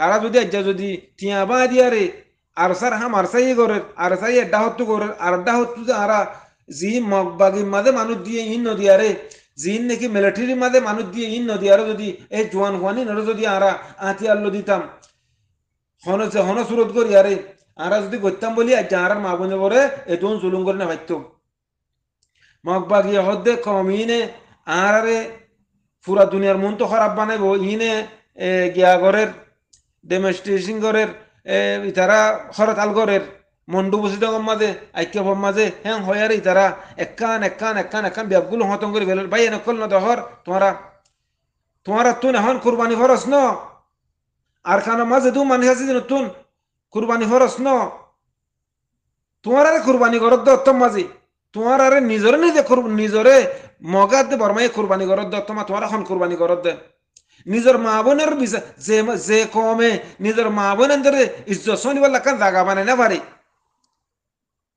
তারা যদি আজ্জা যদি টিয়া বা দিয়ারে আর সার হাম আরসাই করে আর সাই এড্ডা হত্তু করে আর এড্ডা যে আরা জি মগবাগির মাঝে মানুষ দিয়ে ইন নদিয়ারে জিন নাকি মিলিটারির মাঝে মানুষ দিয়ে ইন নদিয়ারে যদি এই জোয়ান হোয়ানি নরে যদি আরা আঁতি আল্লো দিতাম হন হন সুরত করি আরে আরা যদি করতাম বলি আজ্জা আরার মা বোনে পরে এতন জুলুম করে না ভাবতো মগবাগি হদ্দে কমিনে আরারে পুরা দুনিয়ার মন তো খারাপ বানাইব ইনে গিয়া ঘরের ডেমেস্টিসিংগরের ইতারা হরত আলগরের মন্ডু বুঝিত মাঝে আইক্য মাঝে হ্যাং হয়ার ইতারা একান একান একান একান ব্যাপগুলো হতং করে বেলের ভাই এনেকল ন দহর তোমারা তোমারা তুন এখন কুরবানি খরচ ন আর খানা মাঝে দু মানুষ আছে নতুন কুরবানি খরচ ন তোমার আরে কুরবানি করত দত্তম মাঝি তোমার আরে নিজরে নিজে নিজরে মগাতে বরমাই কুরবানি করত দত্তমা তোমার এখন কুরবানি করত দে নিজের মা বোনের যে কমে নিজের মা বোনের ধরে ইজ্জত শনিবার জাগা বানায় না পারে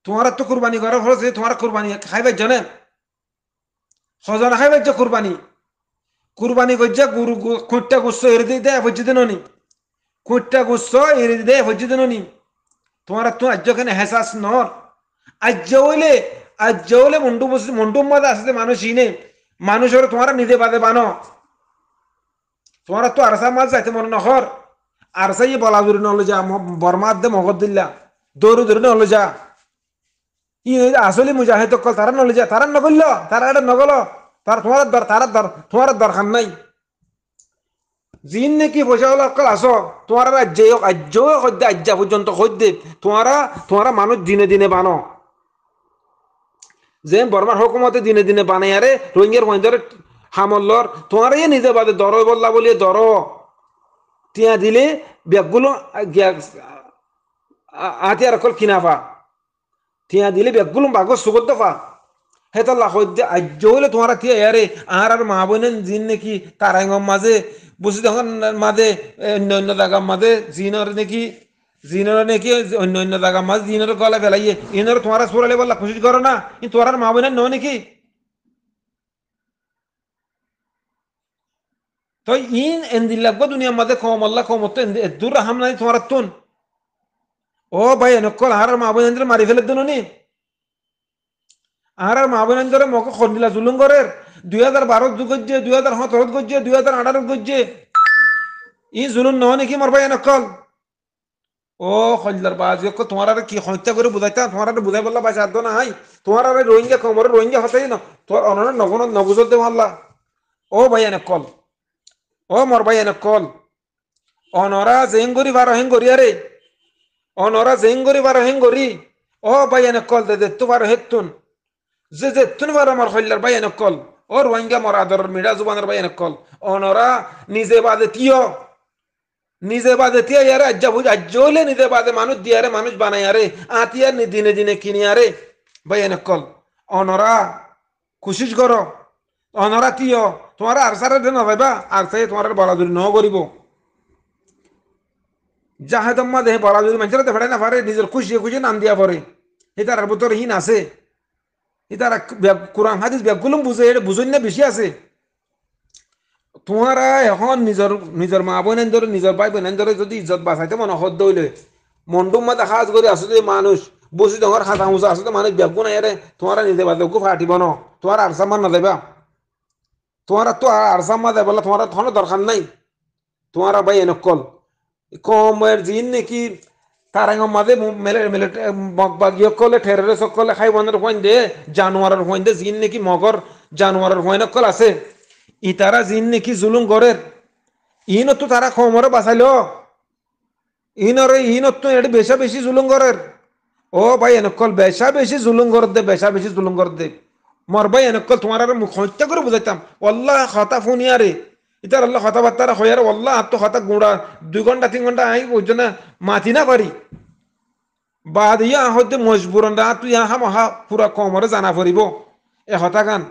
তোমার তো কুরবানি করার খরচ তোমার কুরবানি খাইবার জানে হজন খাইবার যে কুরবানি কুরবানি করছে গুরু খুঁটটা গুচ্ছ এড়ে দিয়ে দেয় হজ্জি দেন খুঁটটা গুচ্ছ এড়ে দিয়ে দেয় হজ্জি দেন নি তোমার তো আজ্য কেন হেসাস নর আজ্য হইলে আজ্য হইলে মন্ডু মন্ডু মাদ আসতে মানুষ ইনে মানুষের তোমারা নিজে বাদে বানো তোমার তো আরসা মাছ যাইতে মনে নহর আরসাই বলা দূরে নহলে যা বর্মার দে মগত দিল্লা দৌড়ে দৌড়ে নহলে যা ই আসলে মুজাহিদ কল তারা নহলে যা তারা নগল তারা এটা নগল তার তোমার দর তারা দর তোমার দরকার নাই জিন নাকি পয়সা হলো অকল আস তোমার রাজ্যে আজ্য সদ্যে আজ্যা পর্যন্ত সদ্যে তোমারা তোমারা মানুষ দিনে দিনে বানো যে বর্মার হকুমতে দিনে দিনে বানাই আরে রোহিঙ্গার মহিন্দারে হামল্লর তোমারে নিজে বাদে দর বললা বলিয়ে দর তিয়া দিলে ব্যাগগুলো আতিয়া অকল কিনাফা তিয়া দিলে ব্যাগগুলো বাঘ সুগত পা হেতাল্লা লাখ আজ্য হইলে তোমার তিয়া এরে আর আর মা বোন জিন নাকি তারাঙ্গম মাঝে বুঝি তখন মাঝে অন্য অন্য জায়গার মাঝে জিনর নাকি জিনর নাকি অন্য অন্য জায়গা মাঝে জিনর গলা ফেলাইয়ে ইনের তোমার সুরালে বললা খুশি করো না তোমার মা বোন নাকি تو این اندیلگو دنیا مده کوم الله کوم تو دور هم نه تو رتون او بای نکول هر ما بین اندر معرفه لدنونی আর আর মা বোনেন্দরে মকে খন্দিলা জুলুম করে দুই হাজার বারো গজ্জে দুই হাজার সতেরোত গজ্জে দুই হাজার আঠারো গজ্জে ই জুলুম নহয় নেকি মরবা এনেকল ও খন্দিলার বাজ তোমার আর কি হত্যা করে বুঝাইতাম তোমার আর বুঝাই বললা ভাই সাধ্য নাই তোমার আর রোহিঙ্গা কমর রোহিঙ্গা হতাই না তোমার অনন্য নগুন নগুজতে মারলা ও ভাই এনেকল অমর ভাই এনে কল অনরা জেং গরি বার হেং গরি আরে অনরা জেং গরি বার হেং গরি ও ভাই এনে কল দে তো বার হেতুন যে যে তুন বার আমার হল্লার ভাই এনে কল ও রোহিঙ্গা মর আদর মিডা জুবানের ভাই এনে কল অনরা নিজে বাদে তিয় নিজে বাদে তিয়া ইয়ারে আজ্জা বুঝ আজ্জ নিজে বাদে মানুষ দিয়ারে মানুষ বানাই আরে আতিয়ার নি দিনে দিনে কিনি আরে ভাই এনে কল অনরা কুশিস কর অনরা তিয় তোমার আর সারে নাযাইবা আর সাই তোমার বলাজুরি ন করিব যাহে তোমা দেহে বলাজুরি মানুষের ফেড়াই না পারে নিজের খুশিয়ে খুশি নাম দিয়া পারে এটার ভিতরে হীন আছে এটার কোরআন হাদিস ব্যাগগুলো বুঝে এটা বুঝুন না বেশি আছে তোমারা এখন নিজের নিজের মা বোনের ধরে নিজের ভাই বোনের ধরে যদি ইজ্জত বাঁচাইতে মনে হদ দইলে মন্ডুমা দেখা আজ করে আসো মানুষ বসে তোমার হাতা মুসা আসো মানুষ ব্যাগু নাই তোমারা নিজে বাদে ফাটিব ন তোমার আর সামান না দেবা তোমারা তো জামা দেয় বলে তোমার ধন দরকার নাই তোমারা ভাই এনেকল কমের জিন নাকি তারাঙ্গ মাঝে কলে ঠেরের সকলে হাইওয়ানের হইন দে জানোয়ারের হইন দে জিন নাকি মগর জানোয়ারের হইন কল আছে ই তারা জিন নাকি জুলুম গড়ের ইন তো তারা কমরে বাঁচাইল ইনরে ইন তো এটি বেশা বেশি জুলুম গড়ের ও ভাই কল বেশা বেশি জুলুম গড় দে বেশা বেশি জুলুম গড় দে মরবাই এনেকল তোমার আর মুখ হত্যা করে বুঝাইতাম অল্লাহ হতা ফোনিয়া রে ইতার আল্লাহ কথাবার্তারা হয় আর অল্লাহ আর তো হতা গুঁড়া দুই ঘন্টা তিন ঘন্টা আই ওই জন্য মাতি না পারি বাদ ইয়া হতে মজবুরন রা তুই আহা মহা পুরা কমরে জানা পড়িব এ হতা গান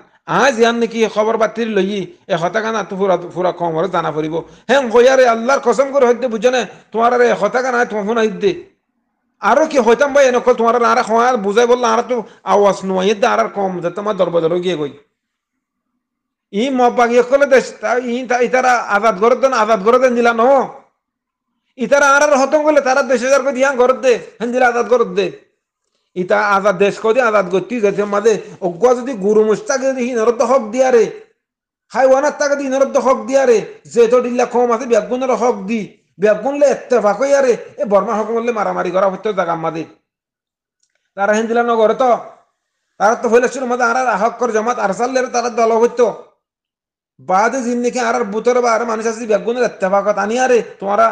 আজ ইয়ান নাকি খবর বাতির লই এ হতা গান তো পুরা পুরা কমরে জানা পড়িব হ্যাঁ হইয়ারে আল্লাহর কসম করে হইতে বুঝনে তোমার আর এ হতা গান আয় তোমার ফোন দে আরো কি হইতাম ভাই এনেকল তোমার আর আর হ্যাঁ, বুঝাই বললো আর তো আওয়াজ নোয়াই আর কম যে তোমার দরবদর গিয়ে গই ই মপাগি কলে দেশ ইতারা আজাদ ঘর দেন আজাদ ঘর দেন দিলা ন ইতারা আর আর হতম করলে তারা দেশে যার দিয়া ঘরত দে হেন দিলা আজাদ ঘর দে ইতা আজাদ দেশ কদি আজাদ গতি গেছে মাঝে অজ্ঞা যদি গুরু মুস্তাকে যদি হিনরত হক দিয়া রে হাইওয়ানার তাকে হিনরত হক দিয়া রে যে তো দিল্লা কম আছে ব্যাগুনের হক দি বিয়া গুনলে এত্তেফাক হই আরে এ বর্মা হক করলে মারামারি করা হইতো জাগাম মাদি তারা হিন্দিলা নগরে তো তারা তো হইলে শুরু মাদা আর আহক কর জমাত আর সাল্লে তারা দল হইতো বাদে জিন্দিকে আর বুতরে বা আর মানুষ আছে বেগুনের এত্তেফাকত আনি আরে তোমরা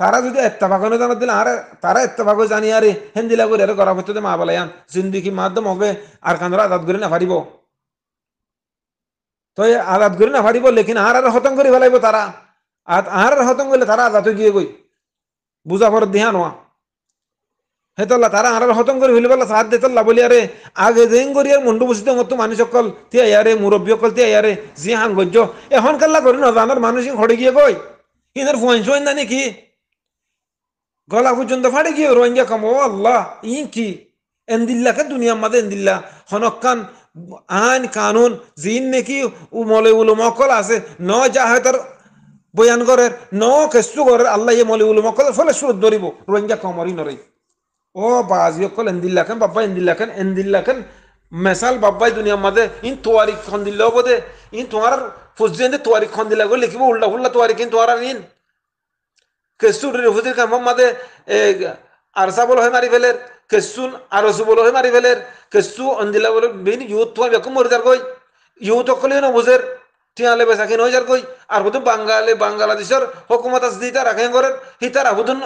তারা যদি এত্তেফাক হয়ে জানা দিলে আর তারা এত্তেফাক জানি আরে হিন্দিলা করে আর করা হইতো মা বলায়ান জিন্দিকি মাধ্যম হবে আর কান্দরা আজাদ করে না পারিব তো আজাদ করে না পারিব লেকিন আর আর হতং করে ফেলাইব তারা আর আর হতম গেলে তারা আজাত গিয়ে গই বুঝা ফর দিহা নয় হেতল্লা তারা আর হতম করে হইলে বলা সাহায্য দেতল্লা বলি আরে আগে যেন করি আর মুন্ডু বসিত মতো মানুষ সকল তিয়া ইয়ারে মুরব্বী সকল তিয়া ইয়ারে যে হান গজ্য এখন কাল্লা করি না জানার মানুষ ঘরে গিয়ে গই ইনার ফুয়াইন সুয়াইন না নাকি গলা পর্যন্ত ফাড়ে গিয়ে রোহিঙ্গা কম ও আল্লাহ ই কি এন্দিল্লা কে দুনিয়া মাদে এন্দিল্লা হনকান আইন কানুন জিন নাকি উমলে উলুমকল আছে ন তার বয়ান করের ন কেসু করের আল্লাহ ইয়ে মলি উলুম কলে ফলে সুরত ধরিব রোহিঙ্গা কমরি নরে ও বাজি অকল এন্দিল্লাখেন বাব্বা এন্দিল্লাখেন এন্দিল্লাখেন মেসাল বাব্বাই দুনিয়া মাদে ইন তোয়ারি খন দিল বোধে ইন তোমার ফুজেন তোয়ারি খন দিলা গো লিখিব উল্লা উল্লা তোয়ারি কিন্তু তোয়ার ইন কেসু হুজির কাম মাদে আরসা বল হয় মারি ফেলের কেসু আরসু বল হয় মারি ফেলের কেসু অন্দিলা বলে বিন ইউথ তোমার বেকম মরিদার কই ইউথ অকলে না বুঝের তিয়ালে বেচা কিন হয়ে যার কই আর হুদু বাঙ্গালে বাংলাদেশের হকুমত আছে ইতার রাখেন করেন হিতার হুদুন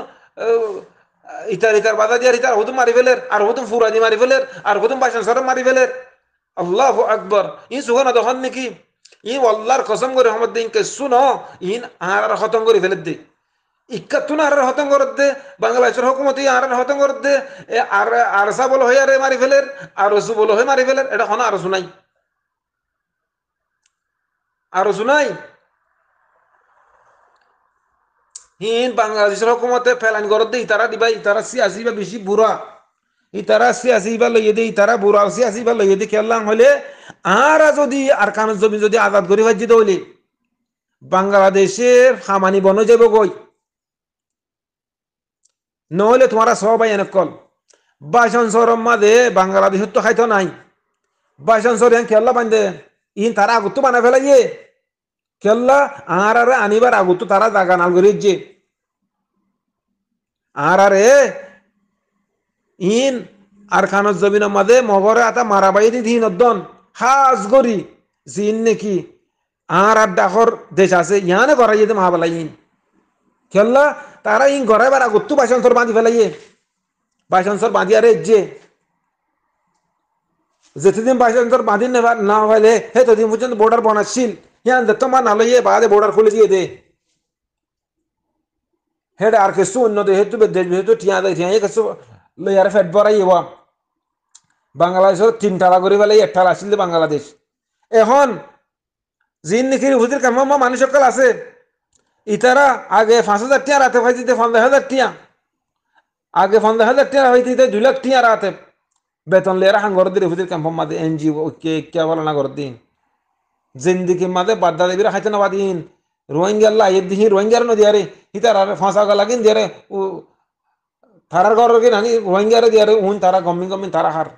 ইতার ইতার বাধা দিয়ার হিতার হুদুম মারি ফেলের আর হুদুম ফুরানি মারি ফেলের আর হুদুম বাসন সর মারি ফেলের আল্লাহ আকবর ই সুখানা দহন নাকি ই আল্লাহর কসম করে হমদ দিন কে শুন ইন আর আর খতম করে ফেলে দে ইকাতুন আর হতং করে দে বাংলাদেশের হকুমত আর হতং করে দে আর আরসা বল হয়ে আরে মারি ফেলের আর রসু বল হয়ে মারি ফেলের এটা হনা আর শুনাই আরজুনাই হিন বাংলাদেশের হকুমতে ফেলাইন গরত দে ইতারা দিবা ইতারা সি আসিবা বেশি বুড়া ইতারা সি আসিবা লইয়ে দে ইতারা বুড়া সি আসিবা লইয়ে দে খেললাম হলে আর যদি আর কান জমি যদি আজাদ করি ভাজি দৌলি বাংলাদেশের সামানি বন যাব গই নহলে তোমারা সবাই এনে কল বাসন সরম মাঝে বাংলাদেশের তো খাইতো নাই বাসন সরিয়ান খেললা বান্ধে ইন তারা আগুত বানা ফেলাইয়ে কেল্লা আর আরে আনিবার আগত তারা জাগা নাল করে যে আর আরে ইন আর খানর জমিন মাদে মগরে আতা মারাবাই দি দিন অদ্দন খাস গরি জিন নেকি আর আর ডাকর দেশ আছে ইয়ানে গড়াই যেতে মহাবেলা ইন খেললা তারা ইন গড়াইবার আগত বাসনসর বাঁধি ফেলাইয়ে বাসনসর বাঁধি আরে যে যেতে দিন বাসনসর বাঁধি নেবার না হলে হে তদিন পর্যন্ত বর্ডার বনাচ্ছিল ያን ದತ್ತಮ್ಮ ನಲಯೇ ಬಾದೆ ಬೋರ್ಡರ್ ಖುಲಿ ಜಿಯೆ ದೇ ಹೆಡ ಆರ್ಕೆಸ್ಟು ಉನ್ನದ ಹೆತ್ತು ಬೆದ್ದೆ ಹೆತ್ತು ಟಿಯಾದ ಟಿಯಾಯ ಕಸು ಲಯರ ಫೆಡ್ ಬರ ಇವ বাংলাদেশ তিন টালা করে পেলে এক টালা আসছিল বাংলাদেশ এখন জিন নিখির হুজির কামা মানুষ সকল আছে ইতারা আগে পাঁচ হাজার টিয়া রাতে হয় দিতে পঞ্চাশ হাজার টিয়া আগে পঞ্চাশ হাজার টিয়া হয় দিতে দুই লাখ টিয়া রাতে বেতন লেরা হাঙ্গর দিয়ে হুজির কাম্পা মাদে এনজিও কে কে বলে না করে দিন জিন্দিগি মাদে বাদ্দা দেবীরা খাইতে না বাদিন রোহিঙ্গা আল্লাহ এর দিহি রোহিঙ্গার নদী আরে হিতার আরে গা লাগিন দিয়ে ও তারার ঘর রেখে নানি রোহিঙ্গারে দিয়ে রে উন তারা গমিন গমিন তারা হার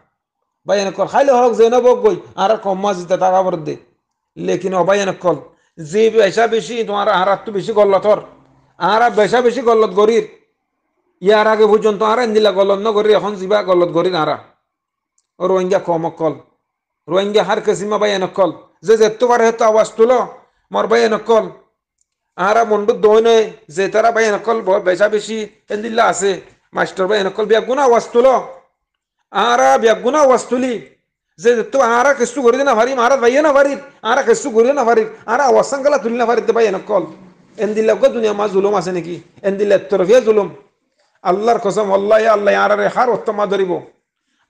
ভাই কল খাইলে হোক যে নবক গই আর মাছ দিতে তারা বর দে লেকিন এনে কল যে বেসা বেশি তোমার আর তো বেশি গল্লতর আর বেসা বেশি গল্লত গরির ইয়ার আগে পর্যন্ত আর এনদিলা গল্লত ন করি এখন জিবা গল্লত গরির আরা রোহিঙ্গা কম অকল রোহিঙ্গা হার কেসিমা এনে কল যে যেতুবার হেতু আওয়াজ তুল মর ভাই এনকল আহারা মন্ডু দই নয় যে তারা ভাই এনকল বেচা বেশি এন্দিল্লা আছে মাস্টর ভাই নকল ব্যাগুনা আওয়াজ তুলো আহারা ব্যাগুনা আওয়াজ তুলি যে তো আহারা কিছু করি না ভারি মারা ভাইয়ে না ভারি আহারা কিছু করি না ভারি আহারা আওয়াজ সাঙ্গালা তুলি না ভারি ভাই এনকল এনদিল্লা গো দুনিয়া মা জুলুম আছে নাকি এন্দিল্লা তরফিয়া জুলুম আল্লাহর কসম আল্লাহ আল্লাহ আহারে হার অত্তমা ধরিব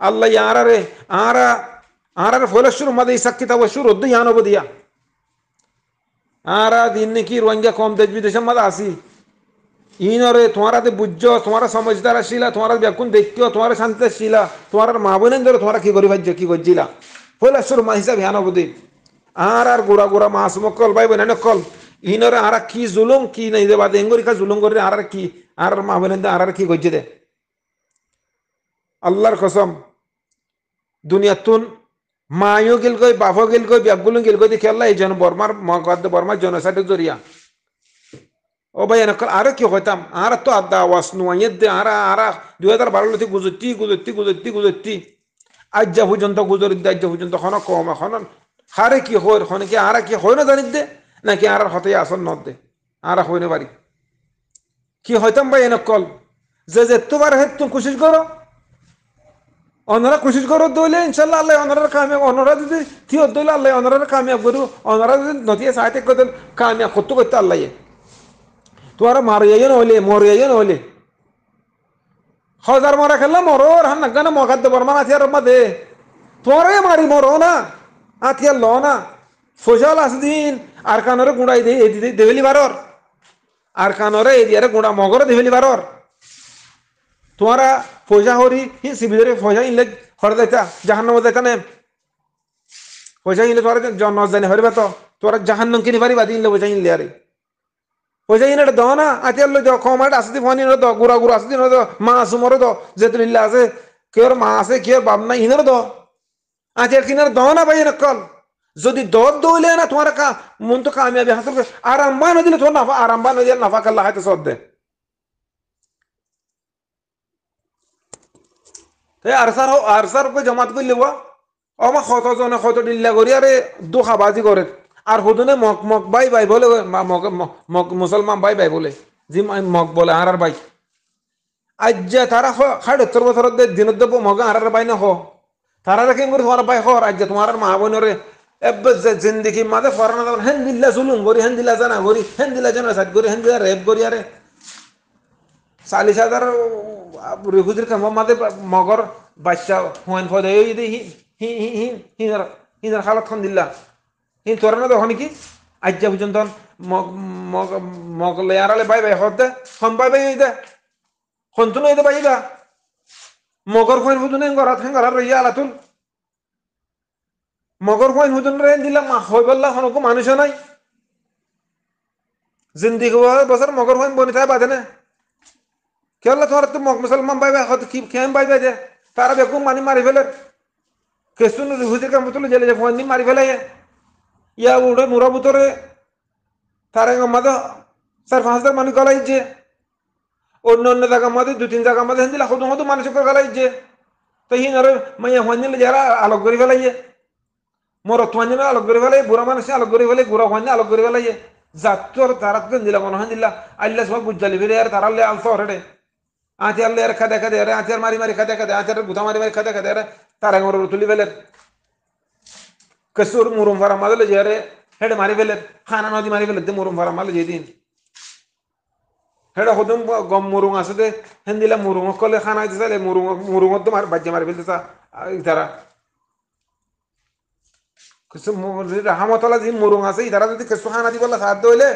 আল্লাহ আহারে আহারা ആറര ഫുലഷുർ ইহান হবো দিয়া ഒദ്ദു দিন নাকি রোহিঙ্গা কম দেশ বিদেশের মাদে আসি ইনরে তোমারাতে বুঝ তোমারা সমঝদার আসিলা তোমারা ব্যাকুন দেখিও তোমার শান্তি আসিলা তোমার মা বোনের ধরে তোমারা কি করি ভাজ্য কি করছিলা ফলাসুর মা হিসাব হ্যান অবধি আর আর গোড়া গোড়া মাস মকল ভাই বোন কল ইনরে আর কি জুলুম কি নাই দে বাদে এঙ্গরি জুলুম করে আর কি আর মা বোনের আর আর কি করছে দে আল্লাহর কসম দুনিয়াতুন মায়ও গেলগৈ বাফো গেলগৈ ব্যাপগুলো গেলগৈ দেখি আল্লাহ এই জন বর্মার বর্মার জনসাইটের জরিয়া ও ভাই কল আরো কি হইতাম আর তো আদা ওয়াস নুয়াইয়ের দে আর আর দুই হাজার বারো লতি গুজতি গুজতি গুজতি গুজতি আজ্জা পর্যন্ত গুজর দে আজ্জা পর্যন্ত হন কম হন হারে কি হর হন কি আর কি হয় না জানি দে নাকি আর হতে আসন ন দে আর হয় না বাড়ি কি হইতাম ভাই কল যে যে তোমার তুমি কোশিশ করো অনারা কোশিশ করো দইলে ইনশাল্লাহ আল্লাহ অনারা কামিয়াব অনারা যদি থিও দইলে আল্লাহ অনারা কামিয়াব করু অনারা যদি নথিয়ে করে করতে কামিয়াব করতে করতে আল্লাহ তোমার মারিয়াই ইয়ে নহলে মরিয়াই ইয়ে নহলে হজার মারা খেললাম মরর হান নাকানে মখাদ্য বর্মান আথিয়ার রম্মা দে তোমারে মারি মরো না আথিয়ার ল না সোজাল আস দিন আর কানরে গুঁড়াই দে দেবেলি বারর আর কানরে এদিয়ারে গুঁড়া মগর দেবেলি বারর তোমারা পয়সা হরি হি সিবিদরে পয়সা ইনলে হরে জাহান্ন জাহান্নাম দেখানে পয়সা ইনলে তোমার জন্ম জানে হরিবা তো তোরা জাহান্নাম কিনি পারিবা ইনলে পয়সা ইনলে আরে পয়সা ইনে দ না আতি আল্লাহ দাও কমাট আসতি ফোন ইনলে দ গুড়া গুড়া আসতি ইনলে দ মা আসুমর দ যেতুল ইল্লা আছে কেউ মা আছে কেউ বাপ নাই ইনলে দ আতি কিনার দ না ভাই নকল যদি দর দৌলে না তোমার মন তো কামিয়াবি হাসিল আরাম্বা নদী তোমার নাফা আরাম্বা নদী দিলে নাফা কাল্লা হাতে সব দেয় এ আরসার আরসার জমাত করে লেবা অমা কত জনে কত ডিল্লা করি আরে বাজি করে আর হুদনে মক মক বাই বাই বলে মুসলমান বাই বাই বলে জি মক বলে আর আর বাই আজ্যা তারা ষাট সত্তর বছর দিনত দেব মগ আর আর বাই না হ তারা রেখে করে তোমার বাই হর আজ্যা তোমার মা বোনরে জিন্দিগি মাঝে ফরানা তখন হেন দিল্লা জুলুম করি হেন দিলা জানা করি হেন দিল্লা জানা সাত করি হেন দিল্লা রেপ করি আরে চাল্লিশ হাজার হুজুর কাম মাদে মগর বাচ্চা হুয়ান ফদ এই দি হি হি হি হিনার হিনার হালত খন দিল্লা হি তোর না তখন কি আজ্জা পর্যন্ত মগলে আড়ালে বাই বাই হদ দে হন বাই বাই এই দে হন তো এই দে বাই দা মগর হুয়ান হুজুন গরাত হেন গরাত রইয়া আলাতুল মগর হুয়ান হুজুন রে দিলাম হই বললা হনকো মানুষ নাই জিন্দিগি বছর মগর হুয়ান বনি থাকে বাদে না Kerala sorat mok Müslüman bay bay hat kim kim bay bay de. Para bekum mani mari veler. Kesun huzur kan betul jele jef mani mari veler ya. Ya udah murah betul ya. Para yang mada sarf hasdak mani kalai je. অন্য অন্য জায়গার মধ্যে দু তিন জায়গার মধ্যে হিন্দি হতো হতো মানুষ করে ফেলাইছে তো হিন আর মাইয়া হওয়ান যারা আলোক করে ফেলাইয়ে মরত হওয়ান আলোক করে ফেলাই বুড়া মানুষ আলোক করে ফেলাই বুড়া হওয়ান আলোক করে ফেলাইয়ে জাতর তারাত দিলা মনে হয় দিলা আল্লাহ সব গুজালি ফিরে আর তারালে আলসা হরে আঁচার লেয়ার খাদে খাদে আরে আঁচার মারি মারি খাদে খাদে আঁচার গুথা মারি মারি খাদে খাদে আরে তারা গরু তুলি ফেলের কসুর মুরুম ফারা মাদলে যে আরে হেড মারি ফেলের খানা নদী মারি ফেলের মুরুম ফারা মারলে যেদিন হেড হদম গম মুরুং আছে দে হেন দিলা মুরুং কলে খানা আইতে চাইলে মুরুং মুরুং তো মার বাজ্যে মারি ফেলতে তারা কিছু রাহামতলা যে মুরুং আছে ইতারা যদি কিছু খানা দিবলে সাহায্য হইলে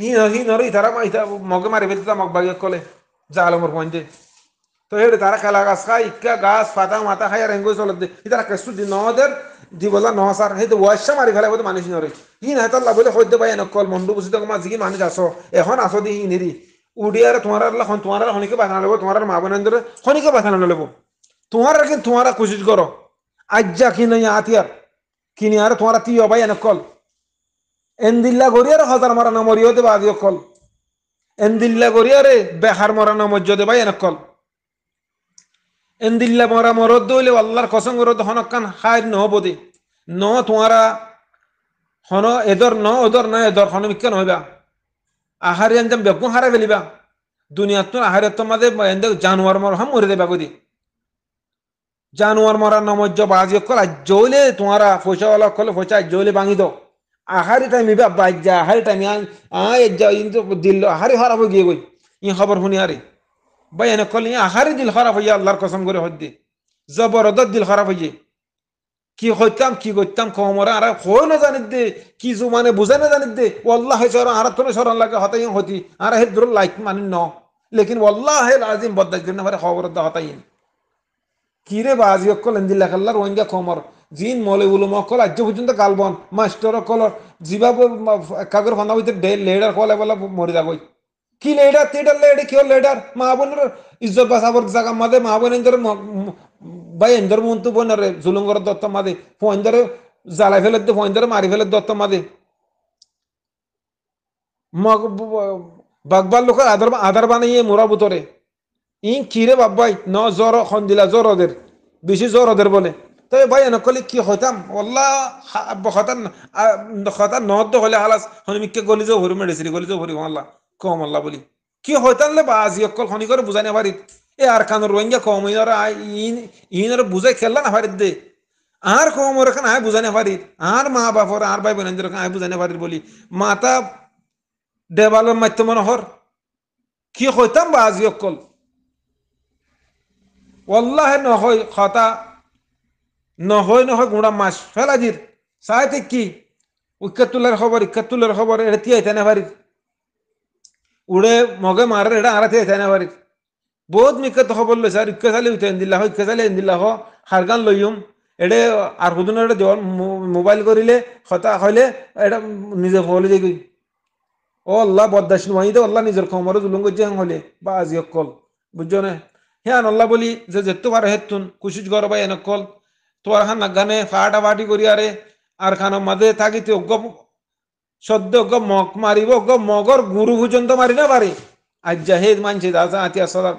হি হি নরে ইতারা মগে মারি ফেলতে মগ বাগিয়ে কলে জাল মর পঞ্জে তো হেড়ে তারা খেলা গাছ খা ইক্কা গাছ পাতা মাথা খাই আর এঙ্গো চলত দে ইতারা কেসু দি নদের দি বলা ন সার হে তো ওয়াশা মারি ফেলা বলে মানুষ নরে ই না তাল্লা বলে হইদ পায় নকল মন্ডু বুঝি তো মা জিগি মানুষ আসো এখন আসো দি ইনেরি উড়িয়ার তোমার আল্লাহ তোমার হনিকে বাধা নেবো তোমার মা বোনেন্দ্র হনিকে বাধা নেব তোমার কিন্তু তোমারা কোশিশ করো আজ্জা কিনে আতিয়ার কিনে আর তোমারা তিয় ভাই এনে কল এন্দিল্লা গড়িয়ার হাজার মারা নামরিও দেবা আদিও কল এন্দিল্লা করিয়া রে বেহার মরা নমজ্য দে ভাই এনেকল এন্দিল্লা মরা মরদ দইলে আল্লাহর কসম করে হনকান হায় নহব দে ন তোমারা হন এদর ন ওদর না এদর হন মিক্ষা নহবা আহারে আঞ্জাম বেগু হারা ফেলিবা দুনিয়াত আহারে তোমাদের এন্দে জানোয়ার মর হাম মরে দেবা গদি জানোয়ার মরা নমজ্য বাজি আজ আজ্জলে তোমারা পয়সাওয়ালা অকল পয়সা আজ্জলে ভাঙি দাও আহারি টাইম ইবে বাইক যা আহারি টাইম যা ইন্দ্র দিল আহারি হরাব গিয়ে গই ই খবর শুনি আরে ভাই এনে কল আহারি দিল খারাপ হইয়া আল্লাহর কসম করে দি জবরদত দিল খারাপ হইয়ে কি হইতাম কি করতাম কমরা আর কই না জানি দে কি মানে বুঝে না জানি দে ওল্লাহ সর আর তোর সর লাগে হতাই হতি আর হে দূর লাইক মানি ন লেকিন ওল্লাহ আজিম বদাজ না খবর দা হতাইন কিরে বাজি অকল এন্দি খাল্লার ওয়াঙ্গা কমর জিন মলে উলম অকল আজ পর্যন্ত বন মাস্টর অকল জিবাব কাগর ফানা হইতে লেডার কল এবেলা মরে যাবই কি লেডার তেডার লেডে কেউ লেডার মা বোনের ইজ্জত বাসাবর জাগা মাদে মা বোন এন্দর ভাই এন্দর মন্তু বোন রে জুলুঙ্গর দত্ত মাদে ফোয়েন্দরে জ্বালাই ফেলে দে ফোয়েন্দরে মারি ফেলে দত্ত মাদে বাগবার লোক আধার আধার বানাইয়ে মোরা বুতরে ইন কিরে বাব্বাই ন জ্বর খন্দিলা জ্বরদের বেশি জ্বরদের বলে তবে ভাই নকলে কি হতাম ওল্লা হতাম হতাম নহত হলে হালাস হনিমিককে গলিজ ভরি মেডিসিন যে ভরি আল্লাহ কম আল্লাহ বলি কি হতাম লে বা আজি অকল খনি করে বুঝাই না পারিত এ আর কানোর রোহিঙ্গা কম ইনর ইন ইনর বুঝাই খেললা না পারিত দে আর কম ওর খান আয় বুঝানে পারিত আর মা বাপর আর ভাই বোনেন্দ্র আয় বুঝানে পারিত বলি মাতা ডেবালর মাধ্যমে নহর কি হইতাম বা আজি অকল অল্লাহে নহয় খতা নহয় নহয় গুঁড়া মাছ ফেল চাই সাহেতে কি উইকাতুলের খবর ইকাতুলের খবর এটা তিয়া আইতে না পারির উড়ে মগে মারার এটা আড়াতে আইতে না পারির বহুত মিকাত খবর লইছে আর ইকা চালি উঠাই উঠে দিল্লাহ ইকা চালি দিলা দিল্লাহ হারগান লইম এডে আর হুদুন এটা দেওয়ার মোবাইল করিলে হতা হইলে এটা নিজে ফলে যে ও আল্লাহ বদাস নুমাই দে আল্লাহ নিজের খমরে জুলুম করছে হলে বা আজি অকল বুঝছো না হ্যাঁ আল্লাহ বলি যে যেতে পারে হেতুন কুশিস গর বা কল তোমার খান গানে ফাটা ফাটি করি আরে আর খান মাঝে থাকিতে অজ্ঞ সদ্য অজ্ঞ মগ মারিব অজ্ঞ মগর গুরু পর্যন্ত মারি না পারে আজ যা হে মানছে দাদা আচ্ছা আতিয়া সদার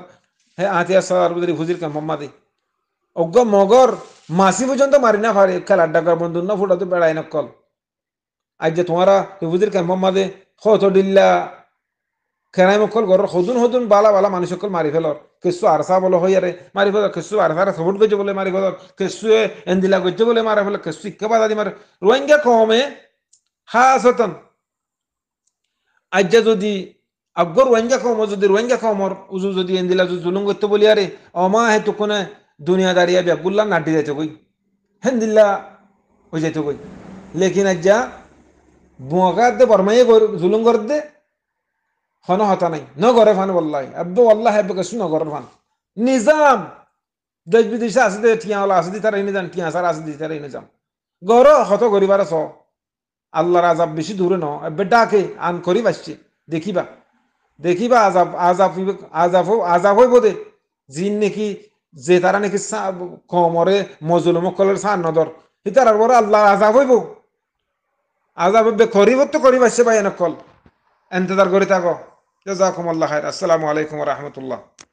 হে আতিয়া সদার বুঝলি ফুজির কাম মাদি অজ্ঞ মগর মাসি পর্যন্ত মারি না পারে খেলা ডাকার বন্ধু না ফুটাতে বেড়ায় না কল আজ যে তোমারা বুঝির দে মাদে হত ডিল্লা খেলাই মকল ঘর হদুন হদুন বালা বালা মানুষ সকল মারি ফেলর কেঁচু আরসা বলো হয় আরে মারি ফেল কেসু আরসারে সবুট গেছে বলে মারি ফেল কেসুয়ে এন্দিলা গেছে বলে মারা ফেল কেসু ইকেবাদ আদি মারে রোহিঙ্গা কমে হাসতন আজ্জা যদি আগ্গর রোহিঙ্গা কম যদি রোহিঙ্গা কমর উজু যদি এন্দিলা জুলুম করতে বলি আরে অমা হে তো কোনে দুনিয়া দাঁড়িয়ে ব্যাগুল্লা নাটি যাইতে কই হেন্দিল্লা হয়ে যাইতে কই লেকিন আজ্জা বুয়াকার দে বর্মাইয়ে জুলুম কর দে হন হতা নাই ন ঘরে ফান বললাই একদম আল্লাহ হেব্বে কেসু ন ঘরের ফান নিজাম দেশ বিদেশে আছে দে ঠিয়া হলা আসে দি এনে যান ঠিয়া সার আছে দি এনে যান গর হত করিবার স আল্লাহর আজাব বেশি দূরে ন এব্বে ডাকে আন করি বাসছে দেখিবা দেখিবা আজাব আজাব আজাব আজাব হইব দে জিন নাকি যে তারা নাকি কমরে মজুল মকলের সার নদর তার বড় আল্লাহ আজাব হইব আজাব করিব তো করিবাসছে ভাই এনকল এন্তজার করে থাকো جزاكم الله خير السلام عليكم ورحمة الله